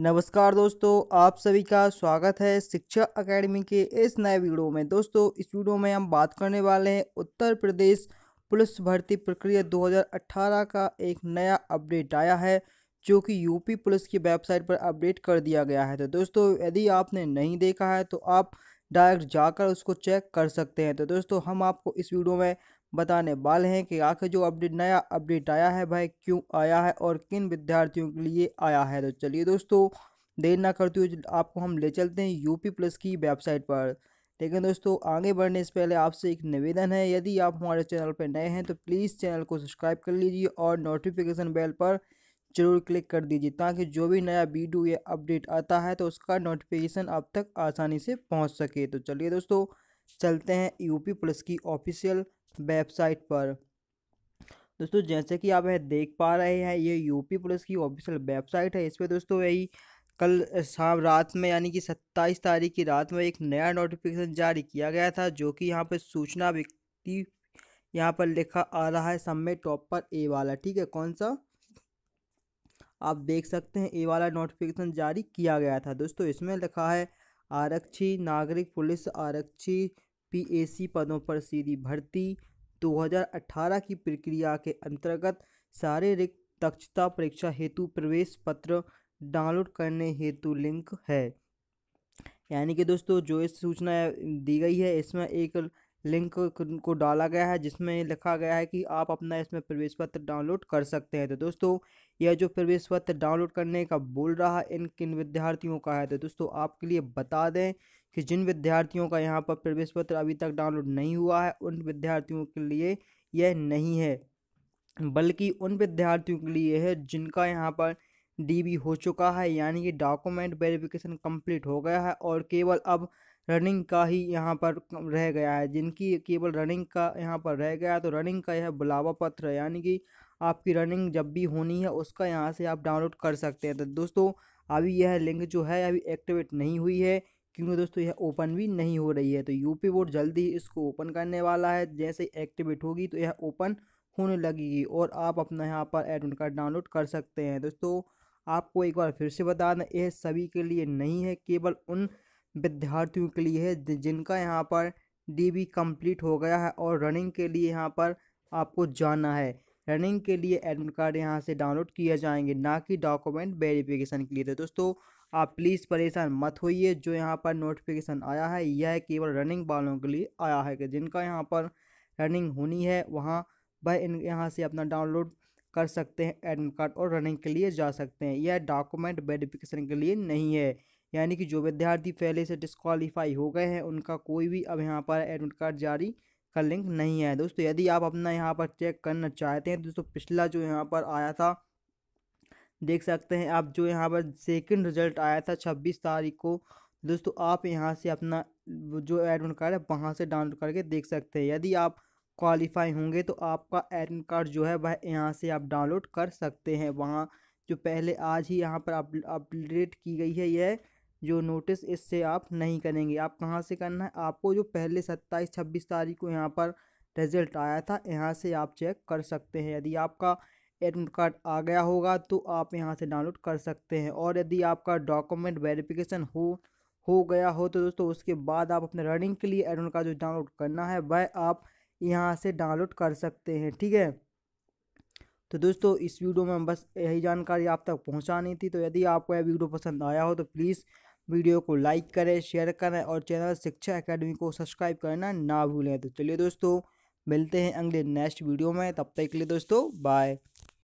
नमस्कार दोस्तों आप सभी का स्वागत है शिक्षा एकेडमी के इस नए वीडियो में दोस्तों इस वीडियो में हम बात करने वाले हैं उत्तर प्रदेश पुलिस भर्ती प्रक्रिया 2018 का एक नया अपडेट आया है जो कि यूपी पुलिस की वेबसाइट पर अपडेट कर दिया गया है तो दोस्तों यदि आपने नहीं देखा है तो आप डायरेक्ट जाकर उसको चेक कर सकते हैं तो दोस्तों हम आपको इस वीडियो में बताने वाले हैं कि आखिर जो अपडेट नया अपडेट आया है भाई क्यों आया है और किन विद्यार्थियों के लिए आया है तो चलिए दोस्तों देर ना करते हुए आपको हम ले चलते हैं यूपी प्लस की वेबसाइट पर लेकिन दोस्तों आगे बढ़ने से पहले आपसे एक निवेदन है यदि आप हमारे चैनल पर नए हैं तो प्लीज़ चैनल को सब्सक्राइब कर लीजिए और नोटिफिकेशन बेल पर जरूर क्लिक कर दीजिए ताकि जो भी नया वीडियो या अपडेट आता है तो उसका नोटिफिकेशन आप तक आसानी से पहुंच सके तो चलिए दोस्तों चलते हैं यूपी पुलिस की ऑफिशियल वेबसाइट पर दोस्तों जैसे कि आप देख पा रहे हैं ये यूपी पुलिस की ऑफिशियल वेबसाइट है इस पर दोस्तों यही कल शाम रात में यानी कि सत्ताईस तारीख की रात में एक नया नोटिफिकेशन जारी किया गया था जो कि यहाँ पर सूचना व्यक्ति यहाँ पर लिखा आ रहा है सब में टॉप पर ए वाला ठीक है कौन सा आप देख सकते हैं ए वाला नोटिफिकेशन जारी किया गया था दोस्तों इसमें लिखा है आरक्षी नागरिक पुलिस आरक्षी पीएसी पदों पर सीधी भर्ती 2018 की प्रक्रिया के अंतर्गत शारीरिक दक्षता परीक्षा हेतु प्रवेश पत्र डाउनलोड करने हेतु लिंक है यानी कि दोस्तों जो इस सूचना दी गई है इसमें एक लिंक को डाला गया है जिसमें लिखा गया है कि आप अपना इसमें प्रवेश पत्र डाउनलोड कर सकते हैं तो दोस्तों यह जो प्रवेश पत्र डाउनलोड करने का बोल रहा है इन किन विद्यार्थियों का है तो दोस्तों आपके लिए बता दें कि जिन विद्यार्थियों का यहाँ पर प्रवेश पत्र अभी तक डाउनलोड नहीं हुआ है उन विद्यार्थियों के लिए यह नहीं है बल्कि उन विद्यार्थियों के लिए है जिनका यहाँ पर डीबी हो चुका है यानी कि डॉक्यूमेंट वेरिफिकेशन कंप्लीट हो गया है और केवल अब रनिंग का ही यहाँ पर रह गया है जिनकी केवल रनिंग का यहाँ पर रह गया तो रनिंग का यह बुलावा पत्र है यानी कि आपकी रनिंग जब भी होनी है उसका यहाँ से आप डाउनलोड कर सकते हैं तो दोस्तों अभी यह लिंक जो है अभी एक्टिवेट नहीं हुई है क्योंकि दोस्तों यह ओपन भी नहीं हो रही है तो यूपी बोर्ड जल्दी ही इसको ओपन करने वाला है जैसे एक्टिवेट होगी तो यह ओपन होने लगेगी और आप अपना यहाँ पर एडमिट कार्ड डाउनलोड कर सकते हैं दोस्तों आपको एक बार फिर से बता दें यह सभी के लिए नहीं है केवल उन विद्यार्थियों के लिए है जिनका यहाँ पर डी बी कम्प्लीट हो गया है और रनिंग के लिए यहाँ पर आपको जाना है रनिंग के लिए एडमिट कार्ड यहाँ से डाउनलोड किया जाएंगे ना कि डॉक्यूमेंट वेरिफिकेशन के लिए तो दोस्तों आप प्लीज़ परेशान मत होइए जो यहाँ पर नोटिफिकेशन आया है यह केवल रनिंग वालों के लिए आया है कि जिनका यहाँ पर रनिंग होनी है वहाँ वह इन यहाँ से अपना डाउनलोड कर सकते हैं एडमिट कार्ड और रनिंग के लिए जा सकते हैं यह डॉक्यूमेंट वेरिफिकेशन के लिए नहीं है यानी कि जो विद्यार्थी पहले से डिस्कवालीफाई हो गए हैं उनका कोई भी अब यहाँ पर एडमिट कार्ड जारी का लिंक नहीं है दोस्तों यदि आप अपना यहाँ पर चेक करना चाहते हैं दोस्तों पिछला जो यहाँ पर आया था देख सकते हैं आप जो यहाँ पर सेकंड रिजल्ट आया था छब्बीस तारीख को दोस्तों आप यहाँ से अपना जो एडमिट कार्ड है वहाँ से डाउनलोड करके देख सकते हैं यदि आप क्वालिफाई होंगे तो आपका एडमिट कार्ड जो है वह यहाँ से आप डाउनलोड कर सकते हैं वहाँ जो पहले आज ही यहाँ पर अपडेट की गई है यह जो नोटिस इससे आप नहीं करेंगे आप कहाँ से करना है आपको जो पहले सत्ताईस छब्बीस तारीख को यहाँ पर रिजल्ट आया था यहाँ से आप चेक कर सकते हैं यदि आपका एडमिट कार्ड आ गया होगा तो आप यहाँ से डाउनलोड कर सकते हैं और यदि आपका डॉक्यूमेंट वेरिफिकेशन हो हो गया हो तो दोस्तों उसके बाद आप अपने रनिंग के लिए एडमिट कार्ड जो डाउनलोड करना है वह आप यहाँ से डाउनलोड कर सकते हैं ठीक है तो दोस्तों इस वीडियो में बस यही जानकारी आप तक पहुँचानी थी तो यदि आपको यह वीडियो पसंद आया हो तो प्लीज़ वीडियो को लाइक करें शेयर करें और चैनल शिक्षा अकेडमी को सब्सक्राइब करना ना भूलें तो चलिए दोस्तों मिलते हैं अगले नेक्स्ट वीडियो में तब तक के लिए दोस्तों बाय